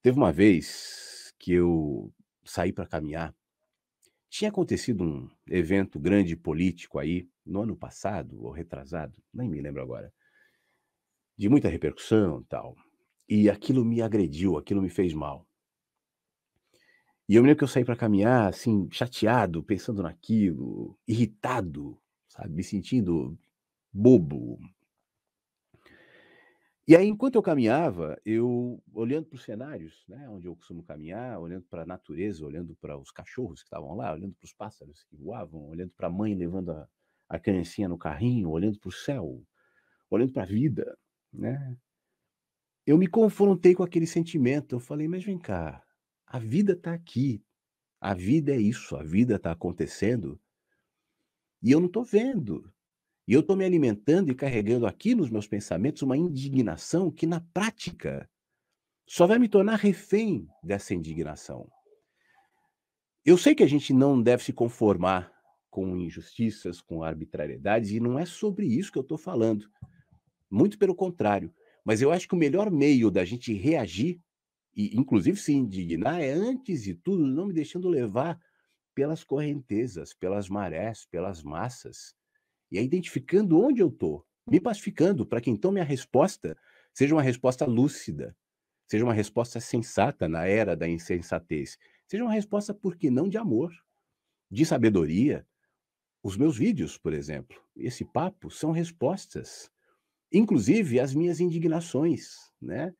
Teve uma vez que eu saí para caminhar. Tinha acontecido um evento grande político aí, no ano passado ou retrasado, nem me lembro agora, de muita repercussão e tal. E aquilo me agrediu, aquilo me fez mal. E eu me lembro que eu saí para caminhar, assim, chateado, pensando naquilo, irritado, sabe? Me sentindo bobo, e aí, enquanto eu caminhava, eu olhando para os cenários, né, onde eu costumo caminhar, olhando para a natureza, olhando para os cachorros que estavam lá, olhando para os pássaros que voavam, olhando para a mãe levando a, a criancinha no carrinho, olhando para o céu, olhando para a vida, né? Eu me confrontei com aquele sentimento. Eu falei, mas vem cá, a vida está aqui, a vida é isso, a vida está acontecendo e eu não estou vendo. E eu estou me alimentando e carregando aqui nos meus pensamentos uma indignação que, na prática, só vai me tornar refém dessa indignação. Eu sei que a gente não deve se conformar com injustiças, com arbitrariedades, e não é sobre isso que eu estou falando. Muito pelo contrário. Mas eu acho que o melhor meio da gente reagir, e inclusive se indignar, é antes de tudo não me deixando levar pelas correntezas, pelas marés, pelas massas. E é identificando onde eu estou, me pacificando, para que então minha resposta seja uma resposta lúcida, seja uma resposta sensata na era da insensatez, seja uma resposta, por que não, de amor, de sabedoria. Os meus vídeos, por exemplo, esse papo são respostas, inclusive as minhas indignações, né?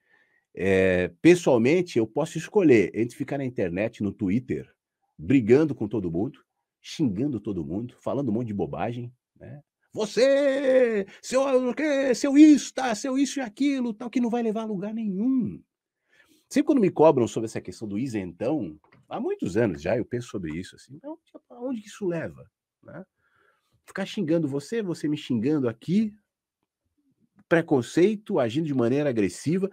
É, pessoalmente, eu posso escolher entre ficar na internet, no Twitter, brigando com todo mundo, xingando todo mundo, falando um monte de bobagem, né? Você, seu Seu isso, tá? Seu isso e aquilo, tal, que não vai levar a lugar nenhum. Sempre quando me cobram sobre essa questão do isentão, há muitos anos já eu penso sobre isso, assim, então, aonde isso leva? Né? Ficar xingando você, você me xingando aqui, preconceito, agindo de maneira agressiva,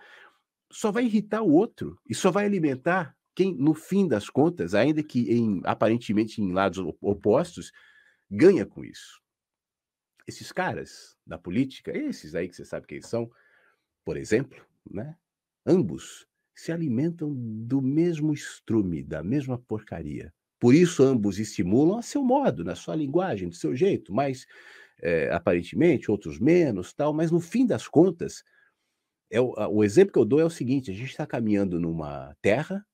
só vai irritar o outro e só vai alimentar quem, no fim das contas, ainda que em, aparentemente em lados opostos, ganha com isso esses caras da política, esses aí que você sabe quem são, por exemplo, né? Ambos se alimentam do mesmo estrume, da mesma porcaria. Por isso, ambos estimulam a seu modo, na sua linguagem, do seu jeito, mas é, eh, aparentemente, outros menos, tal, mas no fim das contas, é o, o exemplo que eu dou é o seguinte: a gente está caminhando numa terra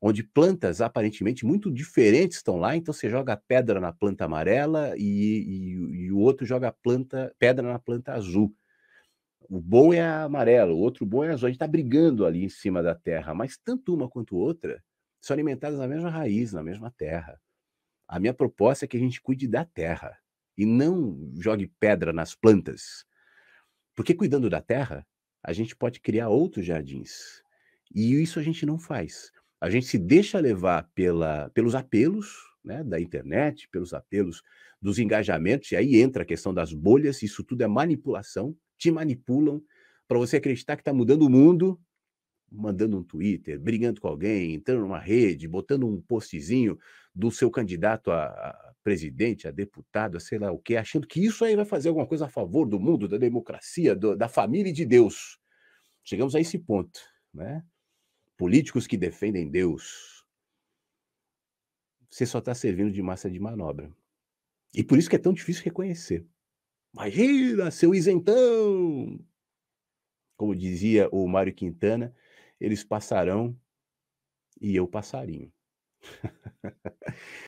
onde plantas aparentemente muito diferentes estão lá, então você joga pedra na planta amarela e, e, e o outro joga planta, pedra na planta azul. O bom é a amarela, o outro bom é a azul. A gente está brigando ali em cima da terra, mas tanto uma quanto outra são alimentadas na mesma raiz, na mesma terra. A minha proposta é que a gente cuide da terra e não jogue pedra nas plantas. Porque cuidando da terra, a gente pode criar outros jardins. E isso a gente não faz a gente se deixa levar pela, pelos apelos né, da internet, pelos apelos dos engajamentos, e aí entra a questão das bolhas, isso tudo é manipulação, te manipulam para você acreditar que está mudando o mundo, mandando um Twitter, brigando com alguém, entrando numa rede, botando um postzinho do seu candidato a, a presidente, a deputado, a sei lá o quê, achando que isso aí vai fazer alguma coisa a favor do mundo, da democracia, do, da família e de Deus. Chegamos a esse ponto, né? políticos que defendem Deus. Você só está servindo de massa de manobra. E por isso que é tão difícil reconhecer. Imagina, seu isentão! Como dizia o Mário Quintana, eles passarão e eu passarinho.